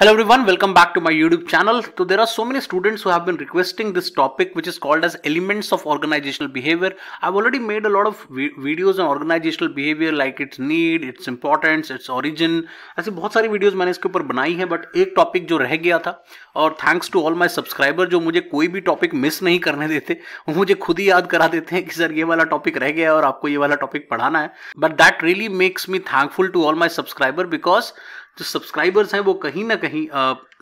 Hello everyone, welcome back to my YouTube channel. So there are so many students who have been requesting this topic which is called as elements of organizational behavior. I've already made a lot of videos on organizational behavior like its need, its importance, its origin. ऐसे बहुत सारी videos मैंने इसके ऊपर बनाई हैं but एक topic जो रह गया था और thanks to all my subscriber जो मुझे कोई भी टॉपिक मिस नहीं करने देते वो मुझे खुद ही याद करा देते हैं कि सर ये वाला टॉपिक रह गया और आपको ये वाला topic पढ़ाना है but that really makes me thankful to all my subscriber because जो सब्सक्राइबर्स हैं वो कहीं ना कहीं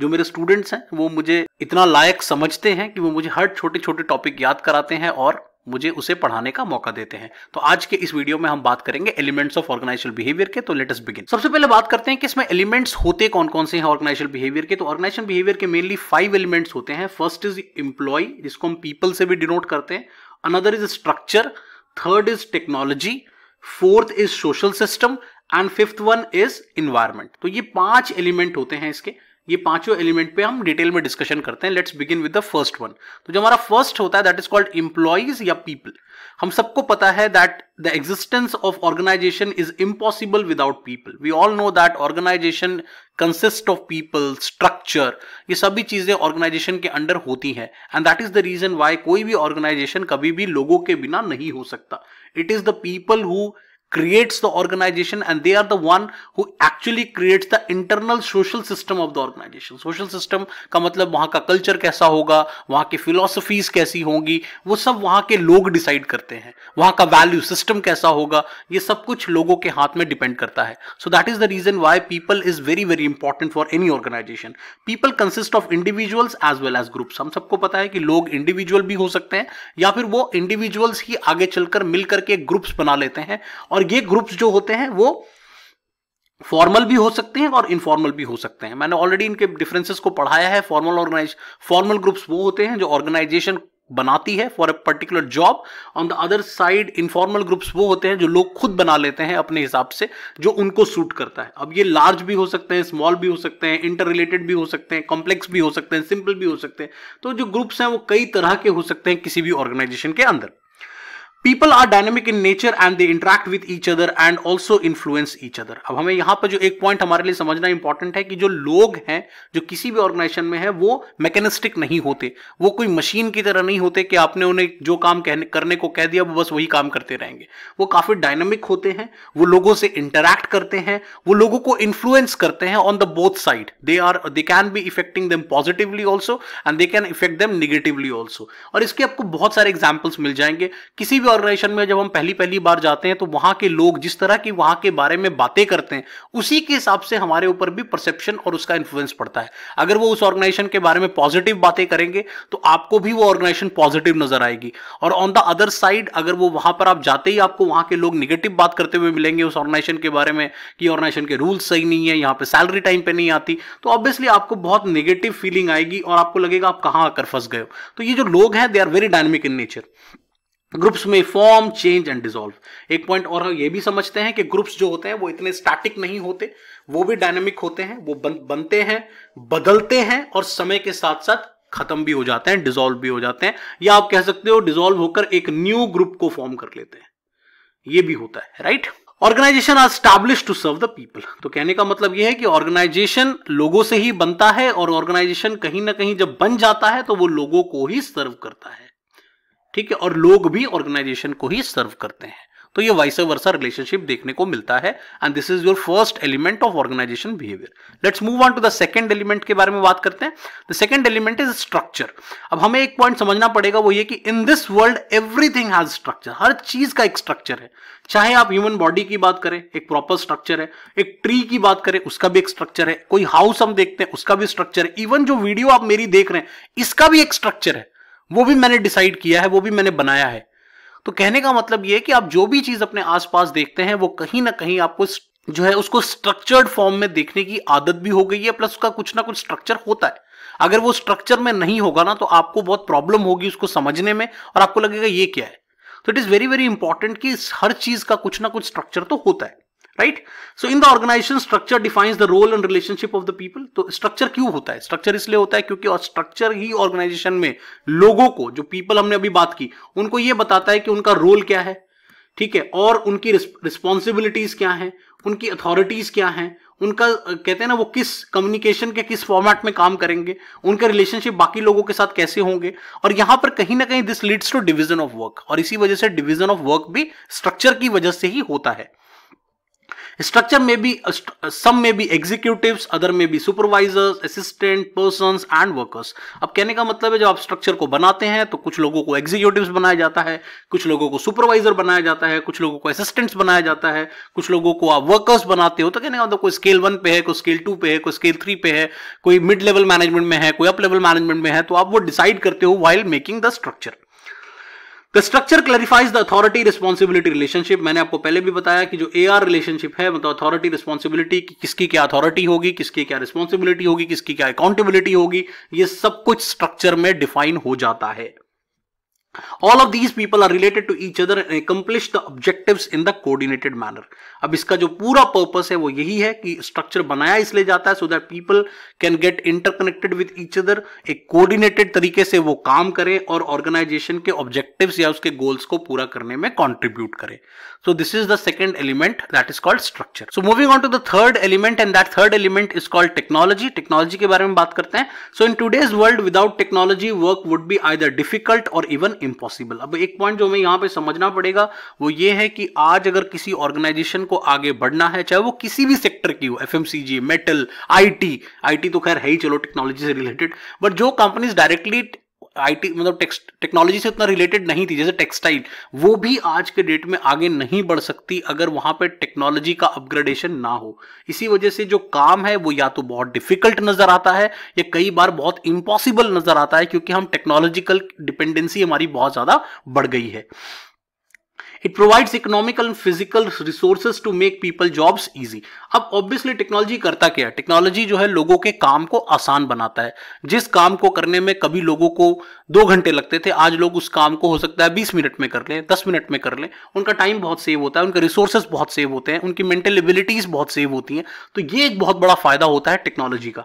जो मेरे स्टूडेंट्स हैं वो मुझे इतना लायक समझते हैं कि वो मुझे हर छोटे छोटे टॉपिक याद कराते हैं और मुझे उसे पढ़ाने का मौका देते हैं तो आज के इस वीडियो में हम बात करेंगे एलिमेंट्स ऑफ ऑर्गेनाइजेशन बिहेवियर के तो लेटेस्ट बिगिन सबसे पहले बात करते हैं कि इसमें एलिमेंट्स होते कौन कौन से हैं ऑर्गेनाइजेशन बिहेवियर के तो ऑर्गेनाइजेशन बिहेवियर के मेनली फाइव एलिमेंट्स होते हैं फर्स्ट इज इंप्लॉय जिसको हम पीपल से भी डिनोट करते हैं another is structure third is technology fourth is social system and fifth one is environment तो ये पांच एलिमेंट होते हैं इसके ये पांचों एलिमेंट पे हम डिटेल में डिस्कशन करते हैं let's begin with the first one तो जो हमारा फर्स्ट होता है दैट इज कॉल्ड इंप्लॉइज या पीपल हम सबको पता है that the existence of organisation is impossible without people we all know that organisation consist of people structure ये सभी चीजें ऑर्गेनाइजेशन के अंडर होती हैं and that is the reason why कोई भी ऑर्गेनाइजेशन कभी भी लोगों के बिना नहीं हो सकता it is the people who creates the organization and they are the one who actually creates the internal social system of the organization social system का मतलब वहां का कल्चर कैसा होगा वहां की फिलोसफीज कैसी होंगी वो सब वहां के लोग डिसाइड करते हैं वहां का वैल्यू सिस्टम कैसा होगा ये सब कुछ लोगों के हाथ में डिपेंड करता है so that is the reason why people is very very important for any organisation people consist of individuals as well as groups हम सबको पता है कि लोग इंडिविजुअल भी हो सकते हैं या फिर वो इंडिविजुअल्स ही आगे चलकर मिलकर के ग्रुप्स बना लेते हैं और और ये ग्रुप्स जो होते हैं वो फॉर्मल भी हो सकते हैं और इनफॉर्मल भी हो सकते हैं मैंने ऑलरेडी इनके डिफरेंसेस को पढ़ाया है फॉर्मल ऑर्गेनाइज फॉर्मल ग्रुप्स वो होते हैं जो ऑर्गेनाइजेशन बनाती है for a particular job on the other side informal groups वो होते हैं जो लोग खुद बना लेते हैं अपने हिसाब से जो उनको सूट करता है अब ये लार्ज भी हो सकते हैं स्मॉल भी हो सकते हैं इंटर रिलेटेड भी हो सकते हैं कॉम्प्लेक्स भी हो सकते हैं सिंपल भी हो सकते हैं तो जो ग्रुप्स हैं वो कई तरह के हो सकते हैं किसी भी ऑर्गेनाइजेशन के अंदर people are dynamic in nature and they interact with each other and also influence each other अब हमें यहां पर जो एक पॉइंट हमारे लिए समझना इंपॉर्टेंट है कि जो लोग हैं जो किसी भी ऑर्गेनाइजेशन में है वो मैकेनिस्टिक नहीं होते वो कोई मशीन की तरह नहीं होते कि आपने उन्हें जो काम कहने करने को कह दिया वो बस वही काम करते रहेंगे वो काफी डायनेमिक होते हैं वो लोगों से इंटरेक्ट करते हैं वो लोगों को इन्फ्लुएंस करते हैं on the both side they are they can be affecting them positively also and they can affect them negatively also और इसके आपको बहुत सारे एग्जाम्पल्स मिल जाएंगे किसी भी ऑर्गेनाइजेशन में जब हम पहली पहली बार जाते हैं तो वहां के लोग जिस तरह की वहां के बारे में बातें करते हैं उसी के हिसाब से हमारे ऊपर भी परसेप्शन और उसका इन्फ्लुएंस पड़ता है अगर वो उस ऑर्गेनाइजेशन के बारे में पॉजिटिव बातें करेंगे तो आपको भी वो ऑर्गेनाइजेशन पॉजिटिव नजर आएगी और ऑन द अदर साइड अगर वो वहां पर आप जाते ही आपको वहां के लोग निगेटिव बात करते हुए मिलेंगे उस ऑर्गेनाइजेशन के बारे में कि ऑर्गेनाइजेशन के रूल्स सही नहीं है यहाँ पे सैलरी टाइम पर नहीं आती तो ऑब्वियसली आपको बहुत निगेटिव फीलिंग आएगी और आपको लगेगा आप कहाँ आकर फंस गए तो ये जो लोग हैं they are very dynamic in nature groups में फॉर्म चेंज एंड डिजोल्व एक पॉइंट और ये भी समझते हैं कि ग्रुप्स जो होते हैं वो इतने स्टैटिक नहीं होते वो भी डायनेमिक होते हैं वो बन, बनते हैं बदलते हैं और समय के साथ साथ खत्म भी हो जाते हैं डिजोल्व भी हो जाते हैं या आप कह सकते हो डिजोल्व होकर एक न्यू ग्रुप को फॉर्म कर लेते हैं ये भी होता है right organisation are establish to serve the people तो कहने का मतलब यह है कि ऑर्गेनाइजेशन लोगों से ही बनता है और ऑर्गेनाइजेशन कहीं ना कहीं जब बन जाता है तो वो लोगों को ही सर्व करता है ठीक है और लोग भी ऑर्गेनाइजेशन को ही सर्व करते हैं तो ये वाइस वर्सा रिलेशनशिप देखने को मिलता है and this is your first element of organisation behaviour let's move on to the second element के बारे में बात करते हैं the second element is structure अब हमें एक पॉइंट समझना पड़ेगा वो ये कि in this world everything has structure हर चीज का एक स्ट्रक्चर है चाहे आप ह्यूमन बॉडी की बात करें एक प्रॉपर स्ट्रक्चर है एक ट्री की बात करें उसका भी एक स्ट्रक्चर है कोई हाउस हम देखते हैं उसका भी स्ट्रक्चर है इवन जो वीडियो आप मेरी देख रहे हैं इसका भी एक स्ट्रक्चर है वो भी मैंने डिसाइड किया है वो भी मैंने बनाया है तो कहने का मतलब ये है कि आप जो भी चीज अपने आसपास देखते हैं वो कहीं ना कहीं आपको जो है उसको स्ट्रक्चर्ड फॉर्म में देखने की आदत भी हो गई है प्लस उसका कुछ ना कुछ स्ट्रक्चर होता है अगर वो स्ट्रक्चर में नहीं होगा ना तो आपको बहुत प्रॉब्लम होगी उसको समझने में और आपको लगेगा ये क्या है तो it is very very important कि हर चीज का कुछ ना कुछ स्ट्रक्चर तो होता है right so in the organisation structure defines the role and relationship of the people तो स्ट्रक्चर क्यों होता है स्ट्रक्चर इसलिए होता है क्योंकि स्ट्रक्चर ही ऑर्गेनाइजेशन में लोगों को जो पीपल हमने अभी बात की उनको यह बताता है कि उनका रोल क्या है ठीक है और उनकी रिस्पॉन्सिबिलिटीज क्या है उनकी अथॉरिटीज क्या है उनका कहते हैं ना वो किस कम्युनिकेशन के किस फॉर्मेट में काम करेंगे उनके रिलेशनशिप बाकी लोगों के साथ कैसे होंगे और यहां पर कहीं ना कहीं this leads to division of work और इसी वजह से डिवीजन ऑफ वर्क भी स्ट्रक्चर की वजह से ही होता है स्ट्रक्चर में भी सम में भी एग्जीक्यूटिव अदर में भी supervisors, assistant person and workers अब कहने का मतलब है जब आप स्ट्रक्चर को बनाते हैं तो कुछ लोगों को एग्जीक्यूटिव बनाया जाता है कुछ लोगों को सुपरवाइजर बनाया जाता है कुछ लोगों को असिस्टेंट्स बनाया जाता है कुछ लोगों को आप वर्कर्स बनाते हो तो कहने का मतलब कोई स्केल वन पे है कोई स्केल टू पे है कोई स्केल थ्री पे है कोई मिड लेवल मैनेजमेंट में है कोई अप लेवल मैनेजमेंट में है तो आप वो डिसाइड करते हो while making the structure the structure clarifies the authority responsibility relationship मैंने आपको पहले भी बताया कि जो ए आर रिलेशनशिप है मतलब अथॉरिटी रिस्पॉन्सिबिलिटी कि किसकी क्या अथॉरिटी होगी किसकी क्या रिस्पॉन्सिबिलिटी होगी किसकी क्या अकाउंटेबिलिटी होगी ये सब कुछ स्ट्रक्चर में डिफाइन हो जाता है all of these people are related to each other and accomplish the objective in the coordinated manner अब इसका जो पूरा पर्पस है वो यही है कि स्ट्रक्चर बनाया इसलिए जाता है so that people can get interconnected with each other एक कोऑर्डिनेटेड तरीके से वो काम करें और ऑर्गेनाइजेशन के ऑब्जेक्टिव या उसके गोल्स को पूरा करने में कॉन्ट्रीब्यूट करें so this is the second element that is called structure so moving on to the third element and that third element is called technology technology के बारे में बात करते हैं so in today's world without technology work would be either difficult और even impossible अब एक point जो हमें यहाँ पे समझना पड़ेगा वो ये है कि आज अगर किसी ऑर्गेनाइजेशन को आगे बढ़ना है चाहे वो किसी भी सेक्टर की हो एफ मेटल आईटी टी तो खैर है ही चलो टेक्नोलॉजी से रिलेटेड बट जो कंपनीज डायरेक्टली आईटी मतलब टेक्नोलॉजी से उतना रिलेटेड नहीं थी जैसे टेक्सटाइल वो भी आज के डेट में आगे नहीं बढ़ सकती अगर वहां पर टेक्नोलॉजी का अपग्रेडेशन ना हो इसी वजह से जो काम है वो या तो बहुत डिफिकल्ट नजर आता है या कई बार बहुत इंपॉसिबल नजर आता है क्योंकि हम टेक्नोलॉजिकल डिपेंडेंसी हमारी बहुत ज्यादा बढ़ गई है it provides economical and physical resources to make people jobs easy अब ऑब्वियसली टेक्नोलॉजी करता क्या है टेक्नोलॉजी जो है लोगों के काम को आसान बनाता है जिस काम को करने में कभी लोगों को दो घंटे लगते थे आज लोग उस काम को हो सकता है बीस मिनट में कर लें दस मिनट में कर लें उनका टाइम बहुत सेव होता है उनके रिसोर्सेज बहुत सेव होते हैं उनकी मेंटल एबिलिटीज बहुत सेव होती हैं तो ये एक बहुत बड़ा फायदा होता है टेक्नोलॉजी का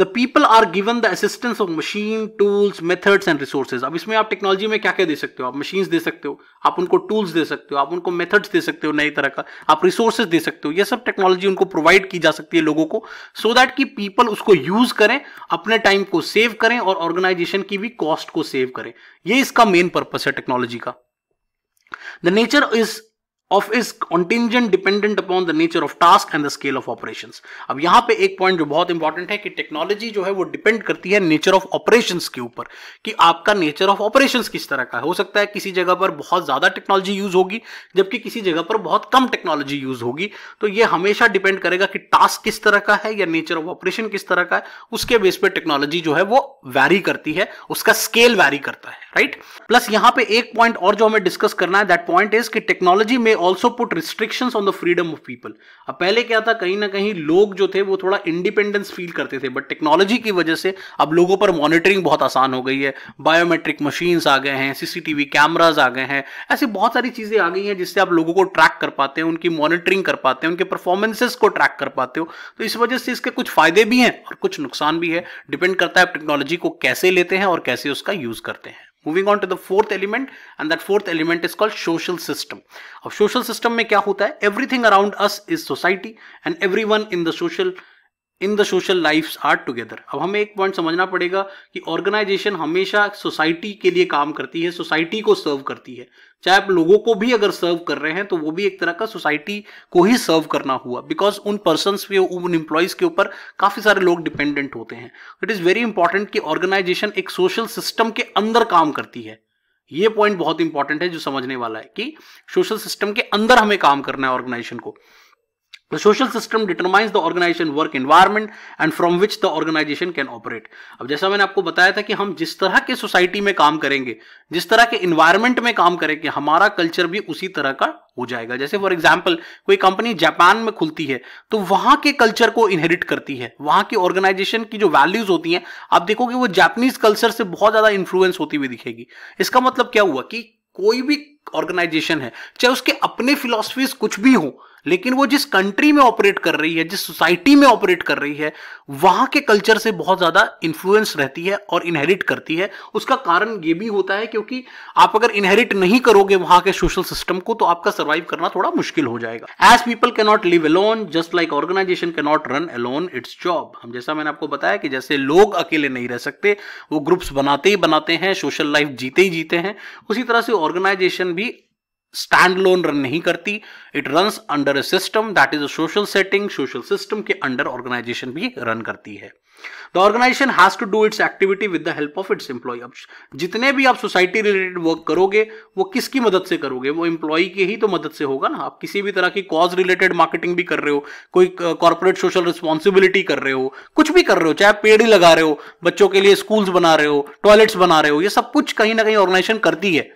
the people are given the assistance of machine tools methods and resources अब इसमें आप टेक्नोलॉजी में क्या क्या दे सकते हो आप मशीन दे सकते हो आप उनको टूल्स दे सकते हो आप उनको मेथड्स दे सकते हो नई तरह का आप रिसोर्सेज दे सकते हो ये सब टेक्नोलॉजी उनको प्रोवाइड की जा सकती है लोगों को सो so दैट कि पीपल उसको यूज करें अपने टाइम को सेव करें और ऑर्गेनाइजेशन की भी कॉस्ट को सेव करें ये इसका मेन पर्पस है टेक्नोलॉजी का the nature is of is contingent dependent upon the nature of task and the scale of operation अब यहां पर एक पॉइंट जो बहुत इंपॉर्टेंट है कि टेक्नोलॉजी जो है वो डिपेंड करती है नेचर ऑफ ऑपरेशन के ऊपर कि आपका नेचर ऑफ ऑपरेशन किस तरह का हो सकता है किसी जगह पर बहुत ज्यादा टेक्नोलॉजी यूज होगी जबकि किसी जगह पर बहुत कम टेक्नोलॉजी यूज होगी तो यह हमेशा डिपेंड करेगा कि टास्क किस तरह का है या नेचर ऑफ ऑपरेशन किस तरह का है उसके बेस पर टेक्नोलॉजी जो है वो वैरी करती है उसका स्केल वैरी करता है राइट प्लस यहां पर एक पॉइंट और जो हमें डिस्कस करना है दैट पॉइंट इज की टेक्नोलॉजी में also put restrictions on the freedom of people अब पहले क्या था कहीं ना कहीं लोग जो थे वो थोड़ा इंडिपेंडेंस फील करते थे बट टेक्नोलॉजी की वजह से अब लोगों पर मॉनिटरिंग बहुत आसान हो गई है बायोमेट्रिक मशीन्स आ गए हैं सीसीटीवी कैमराज आ गए हैं ऐसी बहुत सारी चीज़ें आ गई हैं जिससे आप लोगों को ट्रैक कर पाते हैं उनकी मॉनिटरिंग कर पाते हैं उनके परफॉर्मेंसेस को ट्रैक कर पाते हो तो इस वजह से इसके कुछ फायदे भी हैं और कुछ नुकसान भी है डिपेंड करता है आप टेक्नोलॉजी को कैसे लेते हैं और कैसे उसका यूज़ करते हैं moving on to the fourth element and that fourth element is called social system अब सोशल सिस्टम में क्या होता है everything around us is society and every one in the social in the social life are together अब हमें एक point समझना पड़ेगा कि ऑर्गेनाइजेशन हमेशा सोसाइटी के लिए काम करती है सोसाइटी को सर्व करती है चाहे आप लोगों को भी अगर सर्व कर रहे हैं तो वो भी एक तरह का सोसाइटी को ही सर्व करना हुआ बिकॉज उन पर्सन के उन एम्प्लॉयज के ऊपर काफ़ी सारे लोग डिपेंडेंट होते हैं इट इज़ वेरी इंपॉर्टेंट कि ऑर्गेनाइजेशन एक सोशल सिस्टम के अंदर काम करती है ये पॉइंट बहुत इंपॉर्टेंट है जो समझने वाला है कि सोशल सिस्टम के अंदर हमें काम करना है ऑर्गेनाइजेशन को The social system determines the organization work environment and from which the organization can operate. अब जैसा मैंने आपको बताया था कि हम जिस तरह के सोसाइटी में काम करेंगे जिस तरह के इन्वायरमेंट में काम करेंगे हमारा कल्चर भी उसी तरह का हो जाएगा जैसे फॉर एग्जाम्पल कोई कंपनी जापान में खुलती है तो वहां के कल्चर को इनहेरिट करती है वहां की ऑर्गेनाइजेशन की जो वैल्यूज होती हैं आप देखोगे वो जापानीज कल्चर से बहुत ज्यादा इन्फ्लुएंस होती हुई दिखेगी इसका मतलब क्या हुआ कि कोई भी ऑर्गेनाइजेशन है चाहे उसके अपने फिलोसफीज कुछ भी हो लेकिन वो जिस कंट्री में ऑपरेट कर रही है जिस सोसाइटी में ऑपरेट कर रही है वहां के कल्चर से बहुत ज्यादा इन्फ्लुएंस रहती है और इनहेरिट करती है उसका कारण ये भी होता है क्योंकि आप अगर इनहेरिट नहीं करोगे वहां के सोशल सिस्टम को तो आपका सर्वाइव करना थोड़ा मुश्किल हो जाएगा as people not live alone just like organization not run alone its job हम जैसा मैंने आपको बताया कि जैसे लोग अकेले नहीं रह सकते वो ग्रुप्स बनाते ही बनाते हैं सोशल लाइफ जीते ही जीते हैं उसी तरह से ऑर्गेनाइजेशन भी स्टैंड लोन रन नहीं करती it run under a system that is a social setting social system के अंडर ऑर्गेनाइजेशन भी रन करती है the organization has to do its activity with the help of its employ जितने भी आप society related work करोगे वो किसकी मदद से करोगे वो एम्प्लॉय की ही तो मदद से होगा ना आप किसी भी तरह की कॉज रिलेटेड मार्केटिंग भी कर रहे हो कोई कॉर्पोरेट सोशल रिस्पॉन्सिबिलिटी कर रहे हो कुछ भी कर रहे हो चाहे पेड़ ही लगा रहे हो बच्चों के लिए स्कूल्स बना रहे हो टॉयलेट्स बना रहे हो ये सब कुछ कहीं ना कहीं ऑर्गेनाइजेशन करती है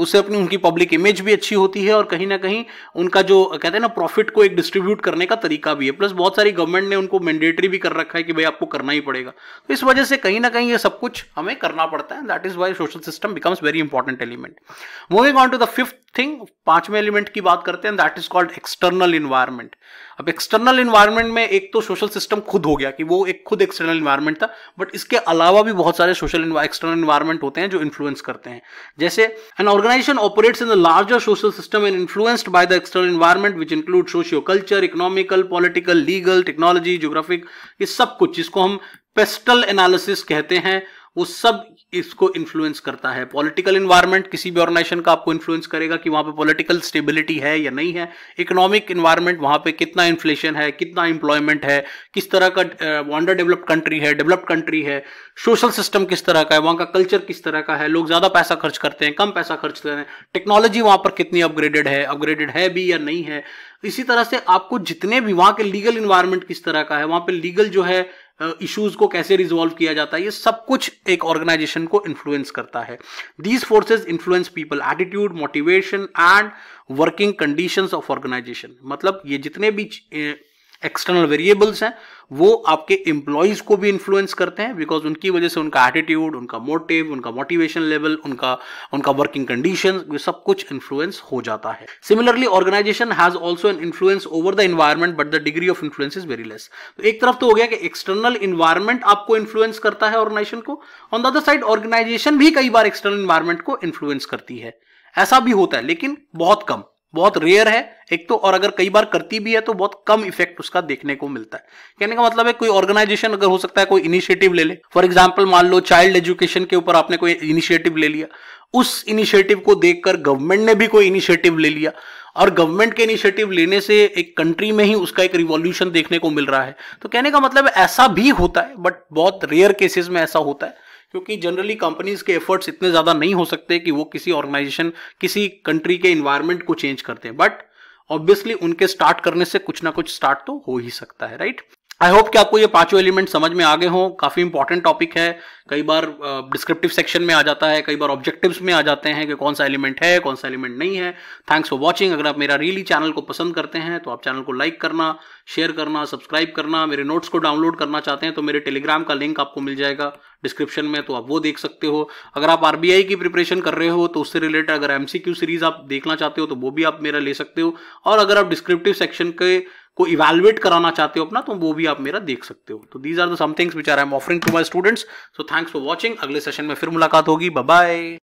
उससे अपनी उनकी पब्लिक इमेज भी अच्छी होती है और कहीं ना कहीं उनका जो कहते हैं ना प्रॉफिट को एक डिस्ट्रीब्यूट करने का तरीका भी है प्लस बहुत सारी गवर्नमेंट ने उनको मैंडेटरी भी कर रखा है कि भाई आपको करना ही पड़ेगा तो इस वजह से कहीं ना कहीं ये सब कुछ हमें करना पड़ता है that is why social system becomes very important element moving on to the fifth thing पांचवें एलिमेंट की बात करते हैं that is called external environment अब एक्सटर्नल इन्वायरमेंट में एक तो सोशल सिस्टम खुद हो गया कि वो एक खुद एक्सटर्नल इन्वायरमेंट था बट इसके अलावा भी बहुत सारे सोशल एक्सटर्नल इन्वायरमेंट होते हैं जो इन्फ्लुएंस करते हैं जैसे an organization operates in the larger social system and influenced by the external environment which includes socio-culture, economical, political, legal, technology, geographic ये sab kuch isko hum PESTLE analysis kehte hain wo sab इसको influence करता है political environment किसी भी organisation का आपको influence करेगा कि वहाँ पे पॉलिटिकल स्टेबिलिटी है या नहीं है इकोनॉमिक इन्वायरमेंट वहाँ पे कितना इन्फ्लेशन है कितना एम्प्लॉयमेंट है किस तरह का अंडर डेवलप्ड कंट्री है डेवलप्ड कंट्री है सोशल सिस्टम किस तरह का है वहाँ का कल्चर किस तरह का है लोग ज़्यादा पैसा खर्च करते हैं कम पैसा खर्च करते हैं टेक्नोलॉजी वहाँ पर कितनी अपग्रेडेड है अपग्रेडेड है भी या नहीं है इसी तरह से आपको जितने भी वहाँ के लीगल इन्वायरमेंट किस तरह का है वहाँ पे लीगल जो है इश्यूज को कैसे रिजोल्व किया जाता है ये सब कुछ एक ऑर्गेनाइजेशन को इन्फ्लुएंस करता है these forces influence people attitude motivation and working conditions of organization मतलब ये जितने भी एक्सटर्नल वेरिएबल्स हैं वो आपके एम्प्लॉयज को भी इन्फ्लुएंस करते हैं बिकॉज उनकी वजह से उनका एटीट्यूड उनका मोटिव उनका मोटिवेशन लेवल उनका उनका वर्किंग कंडीशन ये सब कुछ इन्फ्लुएंस हो जाता है similarly organization has also an influence over the environment but the degree of influence is very less तो एक तरफ तो हो गया कि एक्सटर्नल इन्वायरमेंट आपको इन्फ्लुएंस करता है ऑर्गेनाइजेशन को on the other side organization भी कई बार एक्सटर्नल इन्वायरमेंट को इन्फ्लुएंस करती है ऐसा भी होता है लेकिन बहुत कम बहुत रेयर है एक तो और अगर कई बार करती भी है तो बहुत कम इफेक्ट उसका देखने को मिलता है कहने का मतलब है कोई ऑर्गेनाइजेशन अगर हो सकता है कोई इनिशिएटिव ले ले फॉर एग्जाम्पल मान लो चाइल्ड एजुकेशन के ऊपर आपने कोई इनिशिएटिव ले लिया उस इनिशिएटिव को देखकर गवर्नमेंट ने भी कोई इनिशिएटिव ले लिया और गवर्नमेंट के इनिशिएटिव लेने से एक कंट्री में ही उसका एक रिवॉल्यूशन देखने को मिल रहा है तो कहने का मतलब ऐसा भी होता है बट बहुत रेयर केसेस में ऐसा होता है क्योंकि जनरली कंपनीज के एफर्ट्स इतने ज़्यादा नहीं हो सकते कि वो किसी ऑर्गेनाइजेशन किसी कंट्री के इन्वायरमेंट को चेंज करते हैं बट ऑब्वियसली उनके स्टार्ट करने से कुछ ना कुछ स्टार्ट तो हो ही सकता है राइट आई होप कि आपको ये पांचों एलिमेंट समझ में आ गए हों काफ़ी इंपॉर्टेंट टॉपिक है कई बार डिस्क्रिप्टिव uh, सेक्शन में आ जाता है कई बार ऑब्जेक्टिव्स में आ जाते हैं कि कौन सा एलिमेंट है कौन सा एलिमेंट नहीं है थैंक्स फॉर वॉचिंग अगर आप मेरा रियली चैनल को पसंद करते हैं तो आप चैनल को लाइक करना शेयर करना सब्सक्राइब करना मेरे नोट्स को डाउनलोड करना चाहते हैं तो मेरे टेलीग्राम का लिंक आपको मिल जाएगा डिस्क्रिप्शन में तो आप वो देख सकते हो अगर आप आरबीआई की प्रिपरेशन कर रहे हो तो उससे रिलेटेड अगर एमसीक्यू सीरीज आप देखना चाहते हो तो वो भी आप मेरा ले सकते हो और अगर आप डिस्क्रिप्टिव सेक्शन के को इवेलुएट कराना चाहते हो अपना तो वो भी आप मेरा देख सकते हो तो these are the somethings which are I am offering to my students so thanks for watching अगले सेशन में फिर मुलाकात होगी बाय